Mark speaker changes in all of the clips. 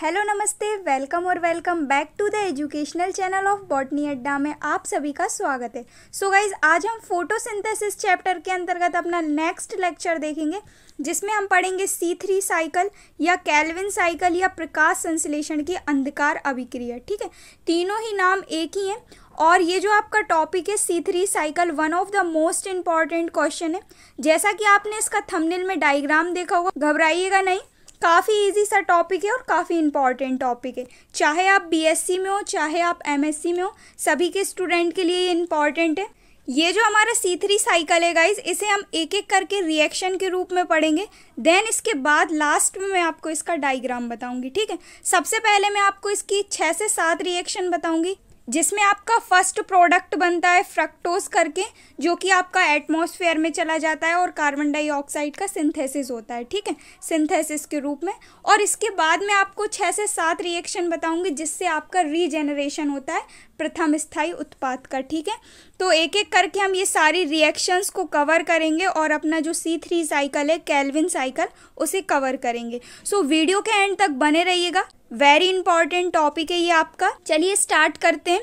Speaker 1: hello नमस्ते welcome और welcome back to the educational channel of botany Adda में आप सभी का स्वागत है सो so गाइज आज हम फोटोसिंथेसिस चैप्टर के अंतर्गत अपना नेक्स्ट लेक्चर देखेंगे जिसमें हम पढ़ेंगे सी थ्री साइकिल या कैलविन साइकिल या प्रकाश संश्लेषण की अंधकार अभिक्रिया ठीक है तीनों ही नाम एक ही हैं और ये जो आपका टॉपिक है C three cycle one of the most important question है जैसा कि आपने इसका थंबनेल में डायग्राम देखा होगा घबराइएगा नहीं काफ़ी इजी सा टॉपिक है और काफ़ी इंपॉर्टेंट टॉपिक है चाहे आप बीएससी में हो चाहे आप एमएससी में हो सभी के स्टूडेंट के लिए ये इंपॉर्टेंट है ये जो हमारा सी थ्री साइकिल है गाइज इसे हम एक एक करके रिएक्शन के रूप में पढ़ेंगे देन इसके बाद लास्ट में मैं आपको इसका डायग्राम बताऊंगी ठीक है सबसे पहले मैं आपको इसकी छः से सात रिएक्शन बताऊंगी जिसमें आपका फर्स्ट प्रोडक्ट बनता है फ्रक्टोज करके जो कि आपका एटमॉस्फेयर में चला जाता है और कार्बन डाइऑक्साइड का सिंथेसिस होता है ठीक है सिंथेसिस के रूप में और इसके बाद में आपको छः से सात रिएक्शन बताऊंगी जिससे आपका रीजेनरेशन होता है प्रथम स्थायी उत्पाद का ठीक है तो एक एक करके हम ये सारी रिएक्शंस को कवर करेंगे और अपना जो सी थ्री साइकिल है कैलविन साइकिल उसे कवर करेंगे सो so, वीडियो के एंड तक बने रहिएगा वेरी इंपॉर्टेंट टॉपिक है ये आपका चलिए स्टार्ट करते हैं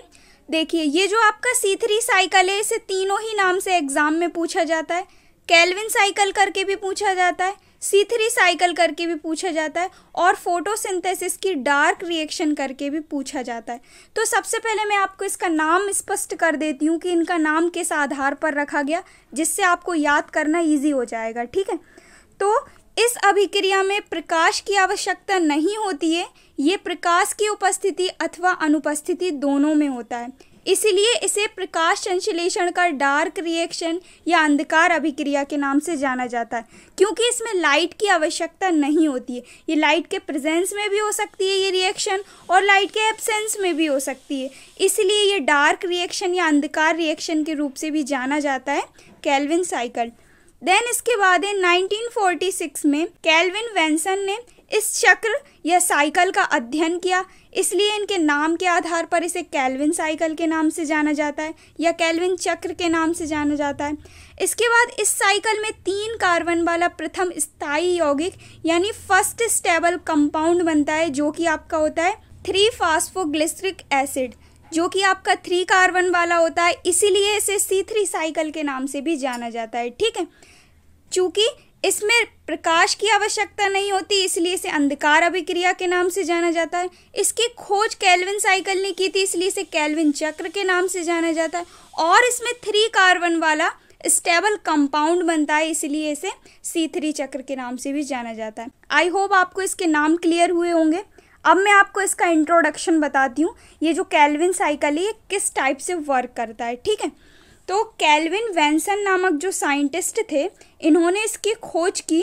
Speaker 1: देखिए ये जो आपका सी थ्री साइकिल है इसे तीनों ही नाम से एग्जाम में पूछा जाता है कैलविन साइकिल करके भी पूछा जाता है सी थ्री साइकिल करके भी पूछा जाता है और फोटोसिंथेसिस की डार्क रिएक्शन करके भी पूछा जाता है तो सबसे पहले मैं आपको इसका नाम स्पष्ट कर देती हूँ कि इनका नाम किस आधार पर रखा गया जिससे आपको याद करना ईजी हो जाएगा ठीक है तो इस अभिक्रिया में प्रकाश की आवश्यकता नहीं होती है ये प्रकाश की उपस्थिति अथवा अनुपस्थिति दोनों में होता है इसलिए इसे प्रकाश संश्लेषण का डार्क रिएक्शन या अंधकार अभिक्रिया के नाम से जाना जाता है क्योंकि इसमें लाइट की आवश्यकता नहीं होती है ये लाइट के प्रेजेंस में भी हो सकती है ये रिएक्शन और लाइट के एब्सेंस में भी हो सकती है इसलिए ये डार्क रिएक्शन या अंधकार रिएक्शन के रूप से भी जाना जाता है कैलविन साइकिल देन इसके बाद है 1946 में कैलविन वेंसन ने इस चक्र या साइकिल का अध्ययन किया इसलिए इनके नाम के आधार पर इसे कैलविन साइकिल के नाम से जाना जाता है या कैलविन चक्र के नाम से जाना जाता है इसके बाद इस साइकिल में तीन कार्बन वाला प्रथम स्थायी यौगिक यानी फर्स्ट स्टेबल कंपाउंड बनता है जो कि आपका होता है थ्री फास्फोग्लिसरिक एसिड जो कि आपका थ्री कार्बन वाला होता है इसीलिए इसे सी थ्री साइकिल के नाम से भी जाना जाता है ठीक है चूँकि इसमें प्रकाश की आवश्यकता नहीं होती इसलिए इसे अंधकार अभिक्रिया के नाम से जाना जाता है इसकी खोज कैलविन साइकिल ने की थी इसलिए इसे कैलविन चक्र के नाम से जाना जाता है और इसमें थ्री कार्बन वाला स्टेबल कंपाउंड बनता है इसलिए इसे सी थ्री चक्र के नाम से भी जाना जाता है आई होप आपको इसके नाम क्लियर हुए होंगे अब मैं आपको इसका इंट्रोडक्शन बताती हूँ ये जो कैलविन साइकिल है ये किस टाइप से वर्क करता है ठीक है तो कैलविन वैंसन नामक जो साइंटिस्ट थे इन्होंने इसकी खोज की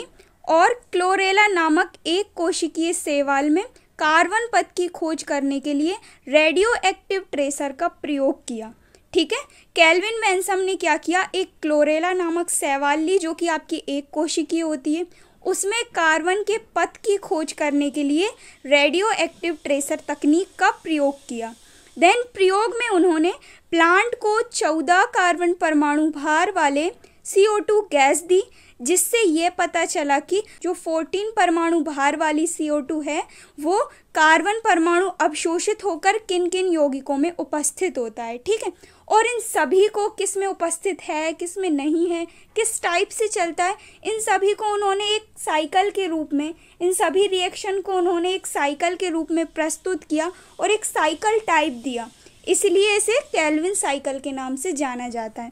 Speaker 1: और क्लोरेला नामक एक कोशिकीय सेवाल में कार्बन पद की खोज करने के लिए रेडियो एक्टिव ट्रेसर का प्रयोग किया ठीक है कैलविन मैंसम ने क्या किया एक क्लोरेला नामक सेवाल ली जो कि आपकी एक कोशिकीय होती है उसमें कार्बन के पथ की खोज करने के लिए रेडियो एक्टिव ट्रेसर तकनीक का प्रयोग किया देन प्रयोग में उन्होंने प्लांट को 14 कार्बन परमाणु भार वाले CO2 गैस दी जिससे ये पता चला कि जो 14 परमाणु भार वाली CO2 है वो कार्बन परमाणु अवशोषित होकर किन किन यौगिकों में उपस्थित होता है ठीक है और इन सभी को किस में उपस्थित है किस में नहीं है किस टाइप से चलता है इन सभी को उन्होंने एक साइकिल के रूप में इन सभी रिएक्शन को उन्होंने एक साइकिल के रूप में प्रस्तुत किया और एक साइकिल टाइप दिया इसलिए इसे कैलविन साइकिल के नाम से जाना जाता है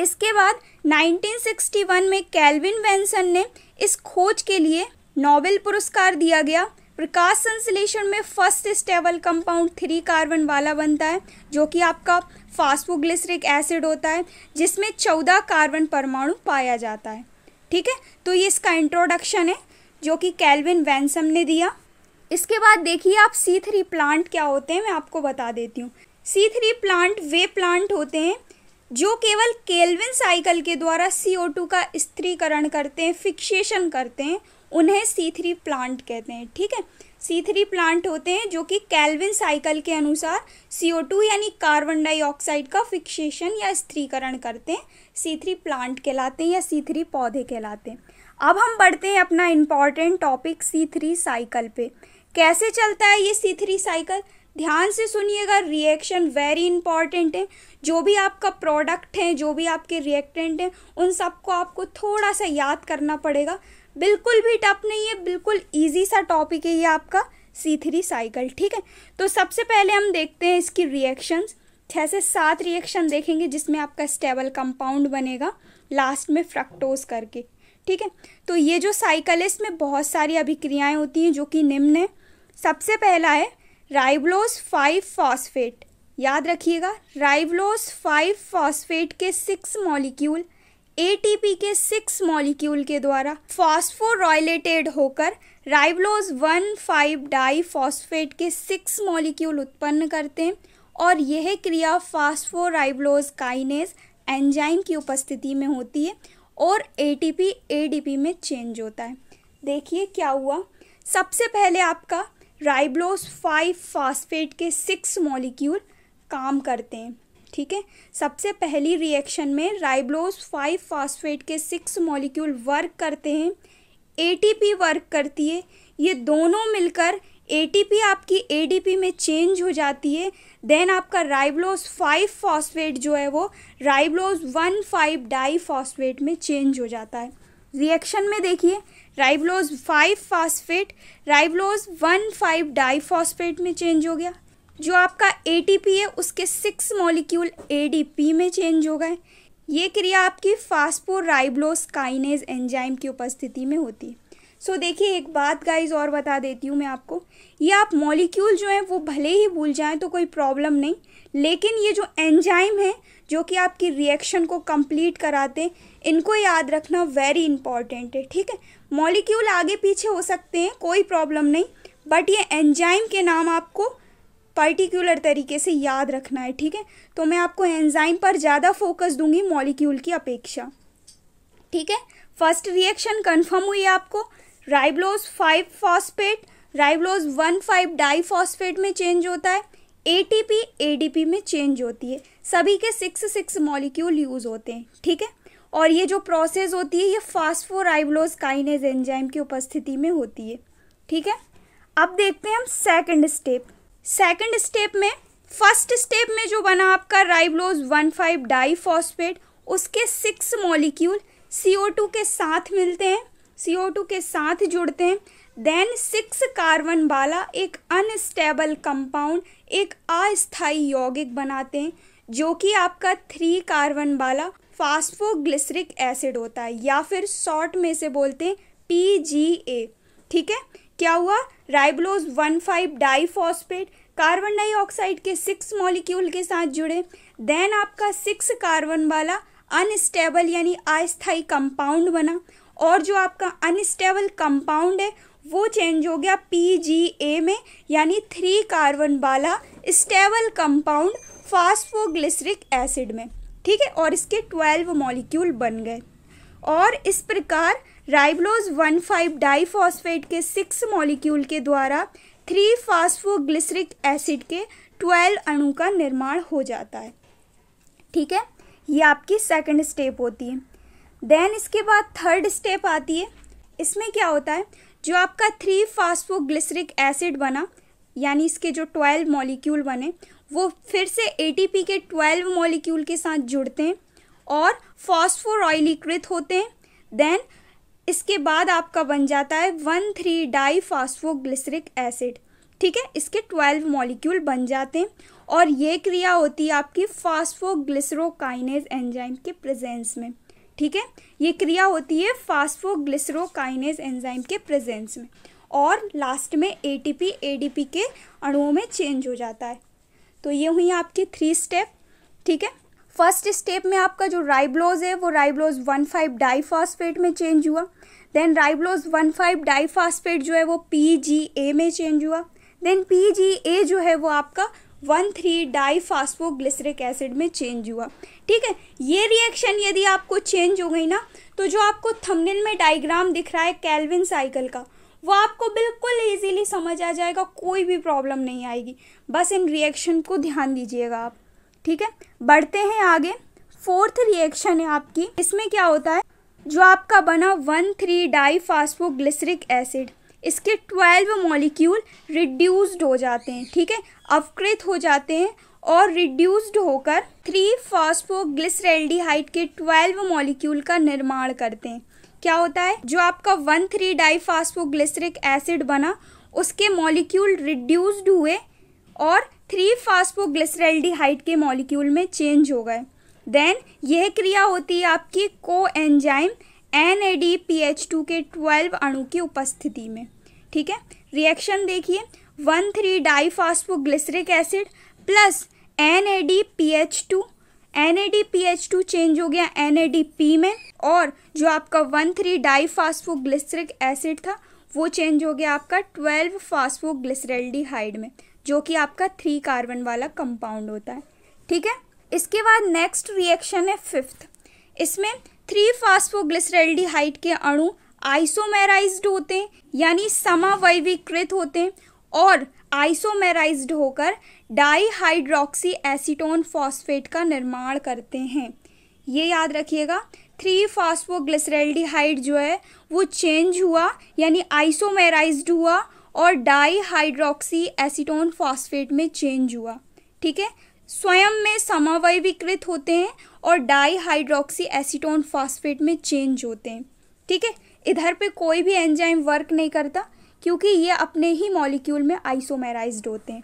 Speaker 1: इसके बाद 1961 में कैलविन वेंसन ने इस खोज के लिए नोबेल पुरस्कार दिया गया प्रकाश संश्लेषण में first stable compound three carbon वाला बनता है जो कि आपका फास्फोग्लिसरिक एसिड होता है जिसमें चौदह कार्बन परमाणु पाया जाता है ठीक है तो ये इसका इंट्रोडक्शन है जो कि कैलविन वैनसम ने दिया इसके बाद देखिए आप सी थ्री प्लांट क्या होते हैं मैं आपको बता देती हूँ सी थ्री प्लांट वे प्लांट होते हैं जो केवल केल्विन साइकिल के द्वारा सी ओ टू का स्त्रीकरण करते हैं फिक्सेशन करते हैं उन्हें सी थ्री प्लांट कहते हैं ठीक है सी थ्री प्लांट होते हैं जो कि कैलविन साइकिल के अनुसार सी ओ टू यानी कार्बन डाइऑक्साइड का फिक्सेशन या स्त्रीकरण करते हैं सी थ्री प्लांट कहलाते हैं या सी थ्री पौधे कहलाते हैं अब हम बढ़ते हैं अपना important topic C three cycle पे कैसे चलता है ये सी थ्री साइकिल ध्यान से सुनिएगा रिएक्शन वेरी इंपॉर्टेंट है जो भी आपका प्रोडक्ट है जो भी आपके रिएक्टेंट हैं उन सबको आपको थोड़ा सा याद करना पड़ेगा बिल्कुल भी टफ नहीं है बिल्कुल ईजी सा टॉपिक है ये आपका सी थ्री साइकिल ठीक है तो सबसे पहले हम देखते हैं इसकी रिएक्शंस छः से सात रिएक्शन देखेंगे जिसमें आपका स्टेबल कंपाउंड बनेगा लास्ट में फ्रक्टोज करके ठीक है तो ये जो साइकिल है इसमें बहुत सारी अभिक्रियाएं होती हैं जो कि निम्न है सबसे पहला है राइबलोस फाइव फॉस्फेट याद रखिएगा राइबलोस फाइव फॉस्फेट के सिक्स मॉलिक्यूल एटीपी के सिक्स मॉलिक्यूल के द्वारा फॉस्फोरॉयलेटेड होकर ribulose one five di phosphate के सिक्स मॉलिक्यूल उत्पन्न करते हैं और यह क्रिया फास्फोराइबलोज काइनेज एंजाइम की उपस्थिति में होती है और एटीपी एडीपी में चेंज होता है देखिए क्या हुआ सबसे पहले आपका राइबलोज फाइव फॉस्फेट के सिक्स मॉलिक्यूल काम करते हैं ठीक है सबसे पहली रिएक्शन में राइब्लोस फाइव फास्फेट के सिक्स मॉलिक्यूल वर्क करते हैं एटीपी वर्क करती है ये दोनों मिलकर एटीपी आपकी एडीपी में चेंज हो जाती है देन आपका राइब्लोस फाइव फॉस्फेट जो है वो ribulose one five di phosphate में चेंज हो जाता है रिएक्शन में देखिए ribulose five phosphate ribulose one five di phosphate में चेंज हो गया जो आपका एटीपी है उसके सिक्स मॉलिक्यूल एडीपी में चेंज हो गए ये क्रिया आपकी राइब्लोस काइनेज एंजाइम की उपस्थिति में होती है सो so, देखिए एक बात गाइज और बता देती हूँ मैं आपको ये आप मॉलिक्यूल जो हैं वो भले ही भूल जाएं तो कोई प्रॉब्लम नहीं लेकिन ये जो एंजाइम है जो कि आपकी रिएक्शन को कंप्लीट कराते हैं इनको याद रखना वेरी इंपॉर्टेंट है ठीक है मॉलिक्यूल आगे पीछे हो सकते हैं कोई प्रॉब्लम नहीं बट ये एंजाइम के नाम आपको पर्टिकुलर तरीके से याद रखना है ठीक है तो मैं आपको एंजाइम पर ज़्यादा फोकस दूंगी मॉलिक्यूल की अपेक्षा ठीक है फर्स्ट रिएक्शन कंफर्म हुई आपको ribulose five phosphate ribulose one five di phosphate में चेंज होता है डी पी में चेंज होती है सभी के सिक्स सिक्स मॉलिक्यूल यूज़ होते हैं ठीक है और ये जो प्रोसेस होती है ये फास्फोराइब्लोज काइनेज एंजाइम की उपस्थिति में होती है ठीक है अब देखते हैं हम सेकंड स्टेप सेकंड स्टेप में फर्स्ट स्टेप में जो बना आपका ribulose one five di phosphate उसके सिक्स मॉलिक्यूल CO2 के साथ मिलते हैं CO2 के साथ जुड़ते हैं देन सिक्स कार्बन वाला एक अनस्टेबल कंपाउंड एक अस्थाई यौगिक बनाते हैं जो कि आपका थ्री कार्बन वाला फास्फोग्लिसरिक एसिड होता है या फिर शॉर्ट में से बोलते हैं पी ठीक है क्या हुआ ribulose one five diphosphate carbon dioxide के सिक्स मॉलिक्यूल के साथ जुड़े देन आपका सिक्स कार्बन वाला अनस्टेबल यानी अस्थाई कंपाउंड बना और जो आपका अनस्टेबल कंपाउंड है वो चेंज हो गया पी जी ए में यानी थ्री कार्बन वाला स्टेबल कंपाउंड फास्फोग्लिसरिक एसिड में ठीक है और इसके ट्वेल्व मॉलिक्यूल बन गए और इस प्रकार राइब्लोज वन फाइव डाईफॉस्फेट के सिक्स मॉलिक्यूल के द्वारा थ्री फास्फोग्लिसरिक एसिड के ट्वेल्व अणु का निर्माण हो जाता है ठीक है ये आपकी सेकंड स्टेप होती है देन इसके बाद थर्ड स्टेप आती है इसमें क्या होता है जो आपका थ्री फास्फोग्लिसरिक एसिड बना यानी इसके जो ट्वेल्व मॉलिक्यूल बने वो फिर से पी के ट्वेल्व मॉलिक्यूल के साथ जुड़ते हैं और फॉस्फोरॉयलीकृत होते हैं देन इसके बाद आपका बन जाता है one three di phosphoglyceric acid ठीक है इसके ट्वेल्व मॉलिक्यूल बन जाते हैं और ये क्रिया होती है आपकी फास्फोग्लिसरोकाइनेज एंजाइम के प्रेजेंस में ठीक है ये क्रिया होती है फास्फोग्लिसरोकाइनेज एंजाइम के प्रेजेंस में और लास्ट में ए टी के अणुओं में चेंज हो जाता है तो ये हुई आपकी थ्री स्टेप ठीक है फर्स्ट स्टेप में आपका जो राइब्लोज है वो राइब्लोज वन फाइव डाई में चेंज हुआ then ribulose one five diphosphate जो है वो पी जी ए में चेंज हुआ देन पी जी ए जो है वो आपका वन थ्री डाईफास्फोग्लिसरिक एसिड में चेंज हुआ ठीक है ये रिएक्शन यदि आपको चेंज हो गई ना तो जो आपको थंबनेल में डायग्राम दिख रहा है कैलविन साइकिल का वो आपको बिल्कुल इजीली समझ आ जाएगा कोई भी प्रॉब्लम नहीं आएगी बस इन रिएक्शन को ध्यान दीजिएगा आप ठीक है बढ़ते हैं आगे फोर्थ रिएक्शन है आपकी इसमें क्या होता है जो आपका बना one three di phosphoglyceric acid इसके ट्वेल्व मॉलिक्यूल रिड्यूस्ड हो जाते हैं ठीक है अवकृत हो जाते हैं और रिड्यूस्ड होकर थ्री फास्फोग्लिसरेल्डिहाइड के ट्वेल्व मॉलिक्यूल का निर्माण करते हैं क्या होता है जो आपका one three di glyceric acid बना उसके मॉलिक्यूल रिड्यूस्ड हुए और थ्री फास्फोग्लिसरेल्डिहाइड के मॉलिक्यूल में चेंज हो गए देन यह क्रिया होती है आपकी को enzyme N A D P H two के ट्वेल्व अणु की उपस्थिति में ठीक है रिएक्शन देखिए one three glyceric acid plus N A D P H two N A D P H two change हो गया एन ए डी पी में और जो आपका वन थ्री डाईफास्फोग्लिसरिक एसिड था वो चेंज हो गया आपका ट्वेल्व फास्फोग्लिसरेल्डिहाइड में जो कि आपका थ्री कार्बन वाला कंपाउंड होता है ठीक है इसके बाद नेक्स्ट रिएक्शन है फिफ्थ इसमें थ्री फास्फोग्लिसराइल्डिहाइड के अणु आइसोमेराइज्ड होते हैं यानी समावैविकृत होते हैं और आइसोमेराइज्ड होकर डाईहाइड्रोक्सी एसीटोन फॉस्फेट का निर्माण करते हैं ये याद रखिएगा थ्री फास्फोग्लिसराइल्डिहाइड जो है वो चेंज हुआ यानी आइसोमेराइज्ड हुआ और डाईहाइड्रोक्सी एसीटोन फॉस्फेट में चेंज हुआ ठीक है स्वयं में समावय होते हैं और डाई हाइड्रोक्सी एसिटोन फॉस्फेट में चेंज होते हैं ठीक है इधर पे कोई भी एंजाइम वर्क नहीं करता क्योंकि ये अपने ही मॉलिक्यूल में आइसोमेराइज्ड होते हैं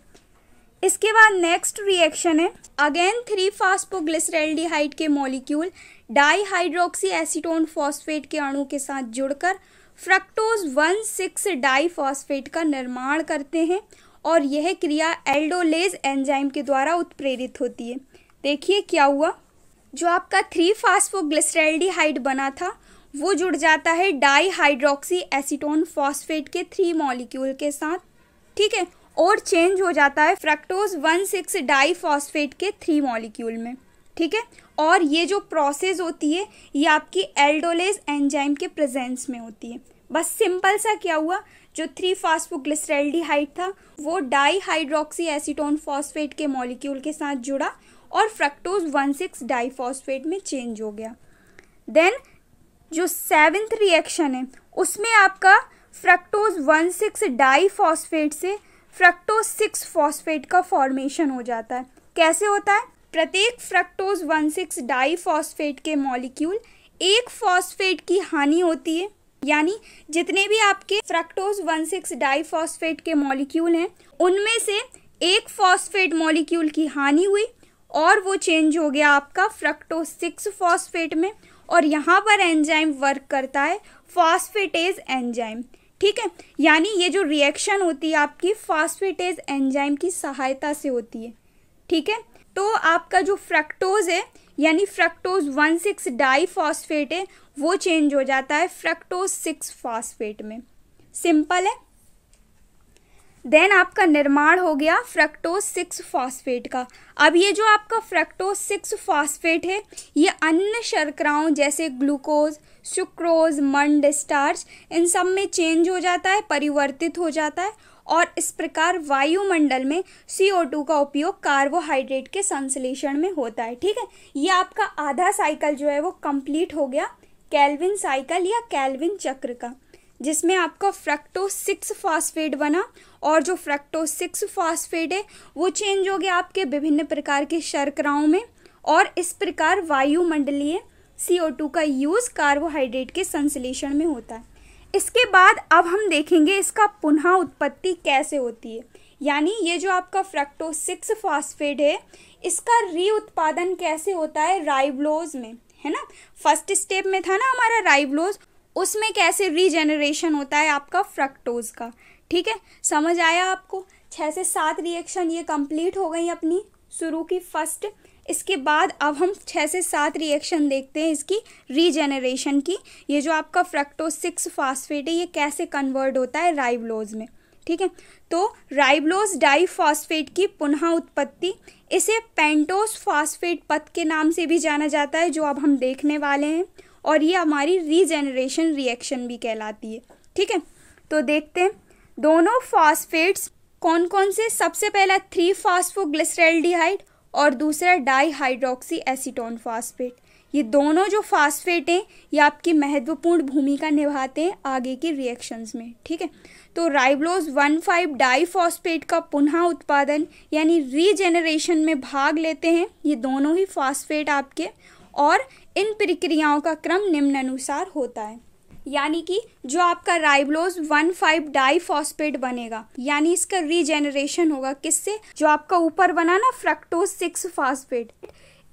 Speaker 1: इसके बाद नेक्स्ट रिएक्शन है अगेन थ्री फास्पोग्लिसरेल्डिहाइड के molecule di hydroxy acetone phosphate के अणु के साथ जुड़कर fructose one six di phosphate का निर्माण करते हैं और यह क्रिया एल्डोलेज एंजाइम के द्वारा उत्प्रेरित होती है देखिए क्या हुआ जो आपका थ्री फास्फोग्लिसराइल्डिहाइड बना था वो जुड़ जाता है डाई हाइड्रोक्सी एसिटोन फॉस्फेट के थ्री मॉलिक्यूल के साथ ठीक है और चेंज हो जाता है fructose one six di phosphate के थ्री मॉलिक्यूल में ठीक है और ये जो प्रोसेस होती है ये आपकी एल्डोलेज एंजाइम के प्रेजेंस में होती है बस सिंपल सा क्या हुआ जो थ्री फास्फोग्लिसरल्डिहाइड था वो डाई हाइड्रोक्सी एसिटोन फॉस्फेट के मॉलिक्यूल के साथ जुड़ा और fructose one six di phosphate में चेंज हो गया देन जो सेवेंथ रिएक्शन है उसमें आपका fructose one six di phosphate से फ्रक्टोज सिक्स फॉस्फेट का फॉर्मेशन हो जाता है कैसे होता है प्रत्येक fructose one six di phosphate के मॉलिक्यूल एक फॉस्फेट की हानि होती है यानी जितने भी आपके फ्रक्टोज 16 डाइफॉस्फेट के मॉलिक्यूल हैं उनमें से एक फॉस्फेट मॉलिक्यूल की हानि हुई और वो चेंज हो गया आपका फ्रक्टोज सिक्स फॉस्फेट में और यहाँ पर एंजाइम वर्क करता है फॉस्फेटेज एंजाइम ठीक है यानी ये जो रिएक्शन होती है आपकी फॉस्फेटेज एंजाइम की सहायता से होती है ठीक है तो आपका जो फ्रक्टोज है यानी fructose one six di phosphate है वो चेंज हो जाता है फ्रक्टोज सिक्स फॉस्फेट में सिंपल है देन आपका निर्माण हो गया फ्रक्टोज सिक्स फॉस्फेट का अब ये जो आपका फ्रक्टोज सिक्स फॉस्फेट है ये अन्य शर्कराओं जैसे ग्लूकोज सुक्रोज मंड स्टार्च इन सब में चेंज हो जाता है परिवर्तित हो जाता है और इस प्रकार वायुमंडल में टू का उपयोग कार्बोहाइड्रेट के संश्लेषण में होता है ठीक है ये आपका आधा साइकिल जो है वो कंप्लीट हो गया कैलविन साइकिल या कैलविन चक्र का जिसमें आपका फ्रक्टो सिक्स फास्फेट बना और जो फ्रक्टो सिक्स फास्फेट है वो चेंज हो गया आपके विभिन्न प्रकार के शर्कराओं में और इस प्रकार वायुमंडलीय टू का यूज़ कार्बोहाइड्रेट के संश्लेषण में होता है इसके बाद अब हम देखेंगे इसका पुनः उत्पत्ति कैसे होती है यानी ये जो आपका फ्रक्टो सिक्स फॉस्फेट है इसका री उत्पादन कैसे होता है राइबलोज में है ना फर्स्ट स्टेप में था ना हमारा राइबलोज उसमें कैसे रीजेनरेशन होता है आपका फ्रक्टोज का ठीक है समझ आया आपको छः से सात रिएक्शन ये कंप्लीट हो गई अपनी शुरू की फर्स्ट इसके बाद अब हम छः से सात रिएक्शन देखते हैं इसकी रीजेनरेशन की ये जो आपका फ्रक्टोज सिक्स फास्फेट है ये कैसे कन्वर्ट होता है राइबलोज में ठीक है तो राइब्लोस डाइफॉस्फेट की पुनः उत्पत्ति इसे पेंटोस फॉस्फेट पथ के नाम से भी जाना जाता है जो अब हम देखने वाले हैं और ये हमारी रीजेनरेशन रिएक्शन भी कहलाती है ठीक है तो देखते हैं दोनों फॉस्फेट्स कौन कौन से सबसे पहला थ्री फॉस्फोग्लिसरल और दूसरा डाई हाइड्रोक्सी फॉस्फेट ये दोनों जो फास्फेट हैं ये आपकी महत्वपूर्ण भूमिका निभाते हैं आगे के रिएक्शंस में ठीक है तो राइब्लोज वन फाइव डाईफॉस्फेट का पुनः उत्पादन यानी रीजेनरेशन में भाग लेते हैं ये दोनों ही फास्फेट आपके और इन प्रक्रियाओं का क्रम निम्न अनुसार होता है यानी कि जो आपका राइब्लोज वन फाइव डाईफॉस्पेट बनेगा यानी इसका रीजेनरेशन होगा किससे जो आपका ऊपर बना ना फ्रक्टोज सिक्स फॉस्फेट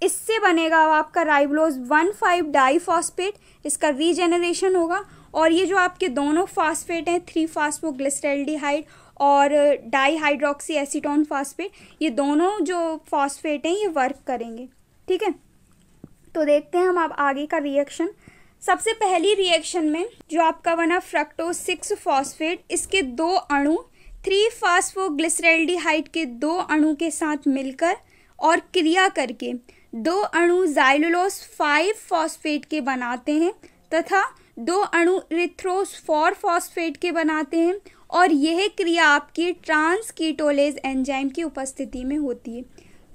Speaker 1: इससे बनेगा आपका राइबलोज वन फाइव डाईफॉस्फेट इसका रीजेनरेशन होगा और ये जो आपके दोनों फास्फेट हैं थ्री फास्फोग्लिसरेल्डिहाइड और डाईहाइड्रोक्सी एसीटोन फास्फेट ये दोनों जो फॉस्फेट हैं ये वर्क करेंगे ठीक है तो देखते हैं हम आप आगे का रिएक्शन सबसे पहली रिएक्शन में जो आपका बना फ्रक्टोज सिक्स फॉस्फेट इसके दो अणु थ्री फास्फोग्लिसरेल्डिहाइड के दो अणु के साथ मिलकर और क्रिया करके दो अणु जाइलोलोस फाइव फॉस्फेट के बनाते हैं तथा दो अणु रिथ्रोस फोर फॉस्फेट के बनाते हैं और यह क्रिया आपकी ट्रांस कीटोलेज एंजाइम की उपस्थिति में होती है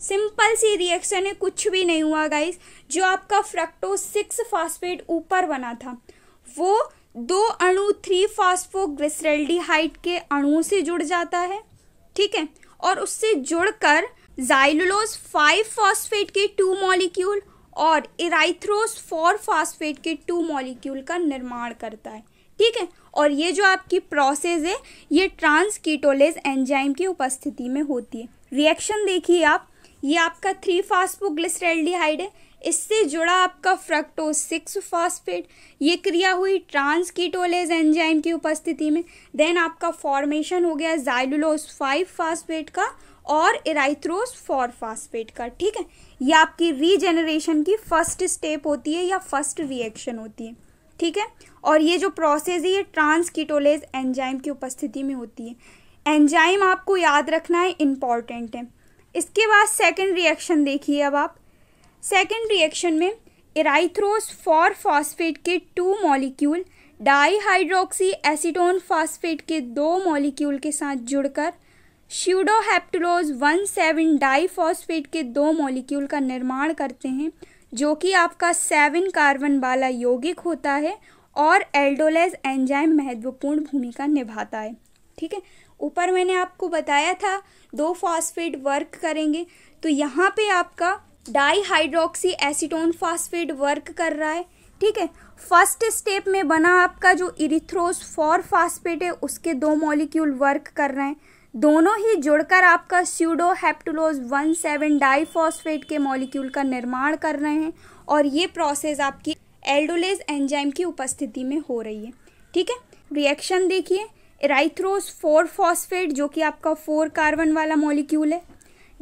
Speaker 1: सिंपल सी रिएक्शन है कुछ भी नहीं हुआ गाइस जो आपका फ्रक्टो सिक्स फॉस्फेट ऊपर बना था वो दो अणु थ्री फॉस्फोग्लिसरल्डिहाइड के अणुओं से जुड़ जाता है ठीक है और उससे जुड़कर जाइलुलोज फाइव फॉस्फेट के टू मॉलिक्यूल और इराइथ्रोस फोर फॉस्फेट के टू मॉलिक्यूल का निर्माण करता है ठीक है और ये जो आपकी प्रोसेस है ये ट्रांसकीटोलेज एंजाइम की उपस्थिति में होती है रिएक्शन देखिए आप ये आपका थ्री फास्फोग्लिसरेल्डिहाइड है इससे जुड़ा आपका फ्रक्टोज सिक्स फॉस्फेट ये क्रिया हुई ट्रांसकीटोलेज एंजाइम की उपस्थिति में देन आपका फॉर्मेशन हो गया जाइलुलोज फाइव फॉस्फेट का और इराइथ्रोस फॉर फास्फेट का ठीक है ये आपकी रीजेनरेशन की फर्स्ट स्टेप होती है या फर्स्ट रिएक्शन होती है ठीक है और ये जो प्रोसेस है ये ट्रांसकीटोलेज एंजाइम की उपस्थिति में होती है एंजाइम आपको याद रखना है इम्पॉर्टेंट है इसके बाद सेकेंड रिएक्शन देखिए अब आप सेकेंड रिएक्शन में इराइथ्रोस फॉर फॉस्फेट के two molecule dihydroxy acetone phosphate के दो मॉलिक्यूल के साथ जुड़कर श्यूडोहेप्टुलोज वन सेवन डाईफॉस्फेट के दो मॉलिक्यूल का निर्माण करते हैं जो कि आपका सेवन कार्बन वाला यौगिक होता है और एल्डोलेज एंजाइम महत्वपूर्ण भूमिका निभाता है ठीक है ऊपर मैंने आपको बताया था दो फॉस्फेट वर्क करेंगे तो यहाँ पे आपका डाईहाइड्रोक्सी एसिटोन फॉस्फेट वर्क कर रहा है ठीक है फर्स्ट स्टेप में बना आपका जो इरिथ्रोस फॉर फॉस्फेट है उसके दो मॉलिक्यूल वर्क कर रहे हैं दोनों ही जुड़कर आपका pseudo heptulose one seven diphosphate के मॉलिक्यूल का निर्माण कर रहे हैं और ये प्रोसेस आपकी एल्डोलेज एंजाइम की उपस्थिति में हो रही है ठीक है रिएक्शन देखिए राइथ्रोस फोर फॉस्फेट जो कि आपका फोर कार्बन वाला मॉलिक्यूल है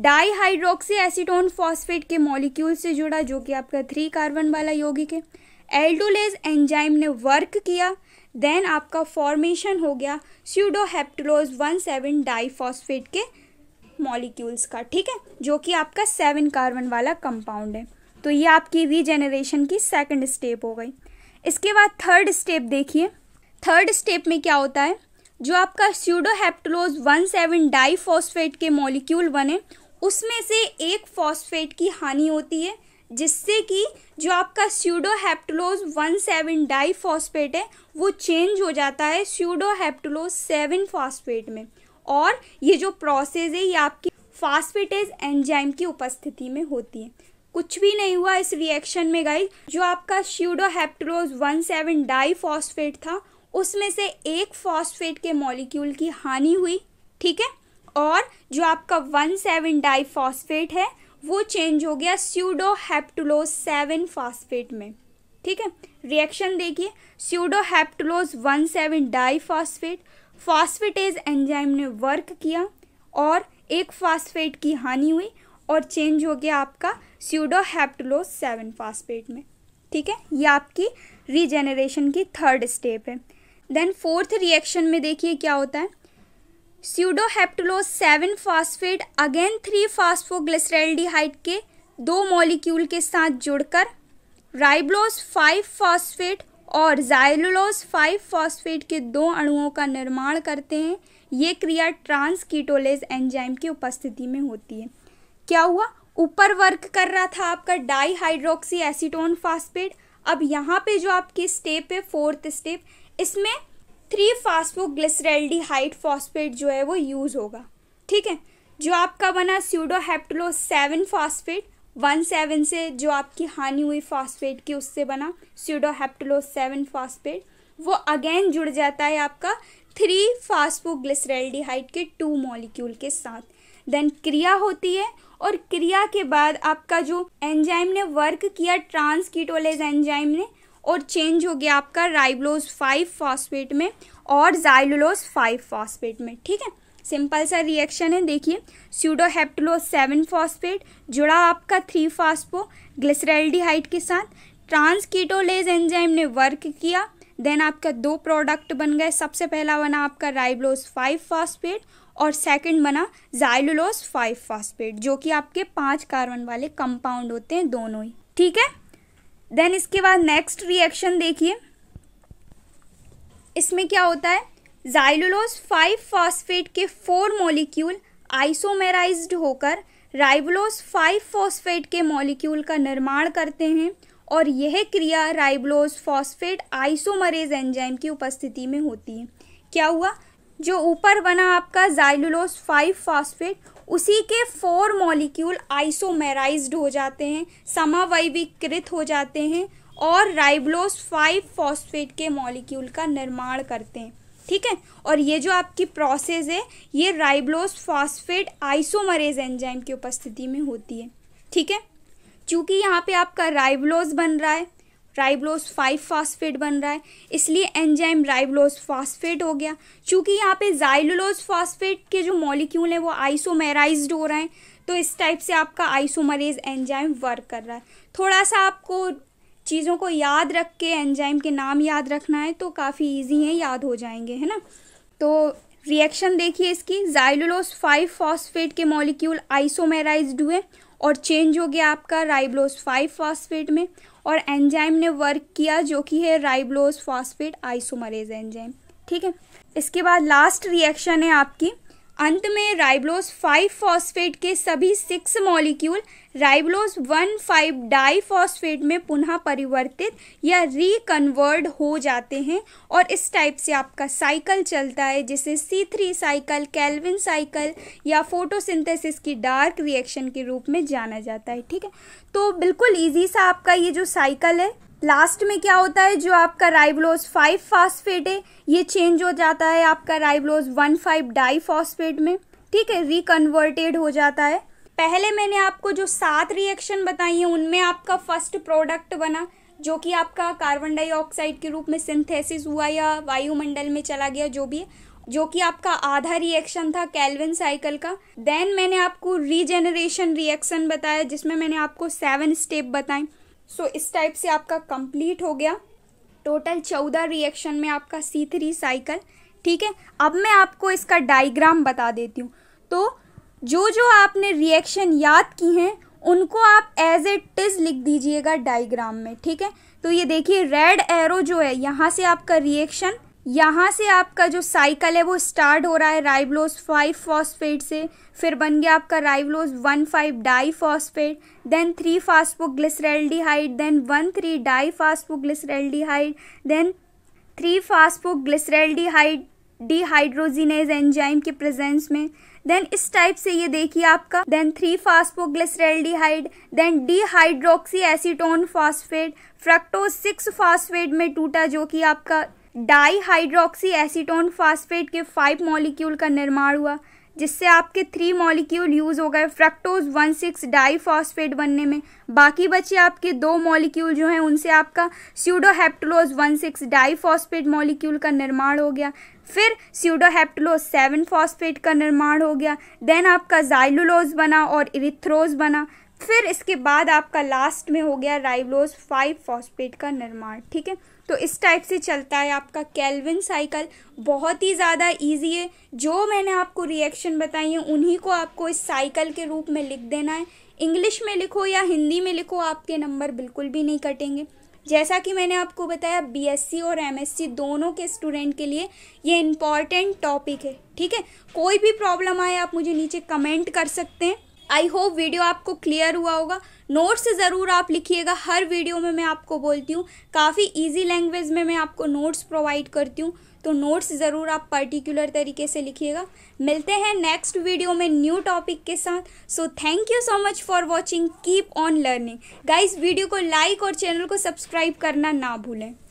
Speaker 1: डाईहाइड्रोक्सी एसिटोन फॉस्फेट के मॉलिक्यूल से जुड़ा जो कि आपका थ्री कार्बन वाला यौगिक है एल्डोलेज एंजाइम ने वर्क किया देन आपका फॉर्मेशन हो गया स्यूडोहेप्टुलोज वन सेवन डाईफॉस्फेट के मॉलिक्यूल्स का ठीक है जो कि आपका सेवन कार्बन वाला कंपाउंड है तो ये आपकी रीजेनरेशन की सेकंड स्टेप हो गई इसके बाद थर्ड स्टेप देखिए थर्ड स्टेप में क्या होता है जो आपका स्यूडोहेप्टुलोज वन सेवन डाईफॉस्फेट के मॉलिक्यूल बने उसमें से एक फॉस्फेट की हानि होती है जिससे कि जो आपका pseudo one seven di phosphate है वो चेंज हो जाता है स्यूडो सेवन फॉस्फेट में और ये जो प्रोसेस है ये आपकी फॉस्फेटेज एंजाइम की उपस्थिति में होती है कुछ भी नहीं हुआ इस रिएक्शन में गाइस जो आपका pseudo one seven di phosphate था उसमें से एक फॉस्फेट के मॉलिक्यूल की हानि हुई ठीक है और जो आपका वन सेवन डाई फॉस्फेट है वो चेंज हो गया स्यूडो हैप्टुलोज सेवन फास्फेट में ठीक है रिएक्शन देखिए pseudo heptulose one seven di phosphate phosphatase enzyme ने वर्क किया और एक फास्फेट की हानि हुई और चेंज हो गया आपका स्यूडो हैप्टुलोज सेवन फास्फेट में ठीक है ये आपकी रीजेनरेशन की थर्ड स्टेप है देन फोर्थ रिएक्शन में देखिए क्या होता है sedoheptulose seven phosphate again three phosphoglyceraldehyde के दो मॉलिक्यूल के साथ जुड़कर राइब्लोस फाइव फास्फेट और जायलोलोस फाइव फास्फेट के दो अणुओं का निर्माण करते हैं ये क्रिया ट्रांस कीटोलेज एंजाइम की उपस्थिति में होती है क्या हुआ ऊपर वर्क कर रहा था आपका डाईहाइड्रोक्सी एसिटोन फॉस्फेट फास्फेट अब यहाँ पे जो आपकी स्टेप है फोर्थ स्टेप इसमें थ्री हाइट फॉस्फेट जो है वो यूज़ होगा ठीक है जो आपका बना pseudoheptulose seven phosphate one seven से जो आपकी हानि हुई फॉस्फेट की उससे बना स्यूडोहेप्टलो सेवन फॉस्फेट वो अगेन जुड़ जाता है आपका थ्री हाइट के टू मॉलिक्यूल के साथ देन क्रिया होती है और क्रिया के बाद आपका जो एंजाइम ने वर्क किया ट्रांस कीटोलेज एंजाइम ने और चेंज हो गया आपका राइब्लोज फाइव फॉस्फेट में और जाइलोलोज फाइव फॉस्फेट में ठीक है सिंपल सा रिएक्शन है देखिए स्यूडोहेप्टलोज सेवन फॉस्फेट जुड़ा आपका थ्री फॉस्फो ग्लिसराइल्डिहाइड के साथ ट्रांसकीटोलेज एंजाइम ने वर्क किया देन आपका दो प्रोडक्ट बन गए सबसे पहला बना आपका राइब्लोज फाइव फॉस्फेट और सेकंड बना जाइलोलोज फाइव फॉस्फेट जो कि आपके पांच कार्बन वाले कंपाउंड होते हैं दोनों ही ठीक है देन इसके बाद नेक्स्ट रिएक्शन देखिए इसमें क्या होता है जाइलोलोज फाइव फॉस्फेट के फोर मॉलिक्यूल आइसोमेराइज्ड होकर राइबलोस फाइव फॉस्फेट के मॉलिक्यूल का निर्माण करते हैं और यह क्रिया राइबलोस फॉस्फेट आइसोमरेज एंजाइम की उपस्थिति में होती है क्या हुआ जो ऊपर बना आपका जाइलुलोस फाइव फॉस्फेट उसी के फोर मॉलिक्यूल आइसोमेराइज्ड हो जाते हैं समावैविकृत हो जाते हैं और राइबलोस फाइव फॉस्फेट के मॉलिक्यूल का निर्माण करते हैं ठीक है और ये जो आपकी प्रोसेस है ये राइबलोस फॉस्फेट आइसोमरेज एंजाइम की उपस्थिति में होती है ठीक है चूँकि यहाँ पे आपका राइबलोस बन रहा है राइब्लोस फाइव फास्फेट बन रहा है इसलिए एंजाइम राइब्लोस फास्फेट हो गया चूंकि यहाँ पे जाइलोलोस फास्फेट के जो मॉलिक्यूल हैं वो आइसोमेराइज्ड हो रहे हैं तो इस टाइप से आपका आइसोमरेज एंजाइम वर्क कर रहा है थोड़ा सा आपको चीज़ों को याद रख के एंजाइम के नाम याद रखना है तो काफ़ी ईजी है याद हो जाएंगे है ना तो रिएक्शन देखिए इसकी जाइलोलोस फाइव फॉस्फेट के मॉलिक्यूल आइसोमेराइज हुए और चेंज हो गया आपका राइब्लोस फाइव फॉस्फेट में और एंजाइम ने वर्क किया जो कि है राइब्लोस फॉस्फेट आइसोमरेज एंजाइम ठीक है इसके बाद लास्ट रिएक्शन है आपकी अंत में राइब्लोस फाइव फॉस्फेट के सभी six molecule ribulose one five di phosphate में पुनः परिवर्तित या रिकन्वर्ड हो जाते हैं और इस टाइप से आपका साइकिल चलता है जिसे C three cycle Calvin cycle या फोटोसिंथेसिस की डार्क रिएक्शन के रूप में जाना जाता है ठीक है तो बिल्कुल ईजी सा आपका ये जो साइकिल है लास्ट में क्या होता है जो आपका राइबलोज फाइव फॉस्फेट है ये चेंज हो जाता है आपका ribulose one five di phosphate में ठीक है रिकन्वर्टेड हो जाता है पहले मैंने आपको जो सात रिएक्शन बताई हैं उनमें आपका फर्स्ट प्रोडक्ट बना जो कि आपका कार्बन डाइऑक्साइड के रूप में सिंथेसिस हुआ या वायुमंडल में चला गया जो भी है जो कि आपका आधा रिएक्शन था कैलविन साइकिल का देन मैंने आपको रीजेनरेशन रिएक्शन बताया जिसमें मैंने आपको सेवन स्टेप बताए सो इस टाइप से आपका कंप्लीट हो गया टोटल चौदह रिएक्शन में आपका सी थ्री साइकिल ठीक है अब मैं आपको इसका डायग्राम बता देती हूँ तो जो जो आपने रिएक्शन याद की हैं उनको आप एज ए इज़ लिख दीजिएगा डायग्राम में ठीक है तो ये देखिए रेड एरो जो है यहाँ से आपका रिएक्शन यहाँ से आपका जो साइकिल है वो स्टार्ट हो रहा है राइबलोस फाइव फॉस्फेट से फिर बन गया आपका ribulose one five di phosphate then three phosphoglyceraldehyde then one three di phosphoglyceraldehyde then three phosphoglyceraldehyde dehydrogenase enzyme के प्रेजेंस में देन इस टाइप से ये देखिए आपका then three phosphoglyceraldehyde then dihydroxy acetone phosphate fructose six phosphate में टूटा जो कि आपका डाई हाइड्रोक्सी एसीटोन फास्फेट के फाइव मॉलिक्यूल का निर्माण हुआ जिससे आपके थ्री मॉलिक्यूल यूज़ हो गए fructose one six di phosphate बनने में बाकी बचे आपके दो मॉलिक्यूल जो हैं उनसे आपका pseudoheptulose one six di phosphate molecule का निर्माण हो गया फिर स्यूडोहेप्टलोज सेवन फॉस्फेट का निर्माण हो गया देन आपका जाइलोलोज बना और इरिथ्रोज बना फिर इसके बाद आपका लास्ट में हो गया राइवलोज फाइव फॉस्पेट का निर्माण ठीक है तो इस टाइप से चलता है आपका कैलविन साइकिल बहुत ही ज़्यादा इजी है जो मैंने आपको रिएक्शन बताई है उन्हीं को आपको इस साइकिल के रूप में लिख देना है इंग्लिश में लिखो या हिंदी में लिखो आपके नंबर बिल्कुल भी नहीं कटेंगे जैसा कि मैंने आपको बताया बीएससी और एमएससी दोनों के स्टूडेंट के लिए ये इम्पॉर्टेंट टॉपिक है ठीक है कोई भी प्रॉब्लम आए आप मुझे नीचे कमेंट कर सकते हैं आई होप वीडियो आपको क्लियर हुआ होगा नोट्स से ज़रूर आप लिखिएगा हर वीडियो में मैं आपको बोलती हूँ काफ़ी इजी लैंग्वेज में मैं आपको नोट्स प्रोवाइड करती हूँ तो नोट्स ज़रूर आप पर्टिकुलर तरीके से लिखिएगा मिलते हैं नेक्स्ट वीडियो में न्यू टॉपिक के साथ so thank you so much for watching keep on learning guys video को लाइक और चैनल को सब्सक्राइब करना ना भूलें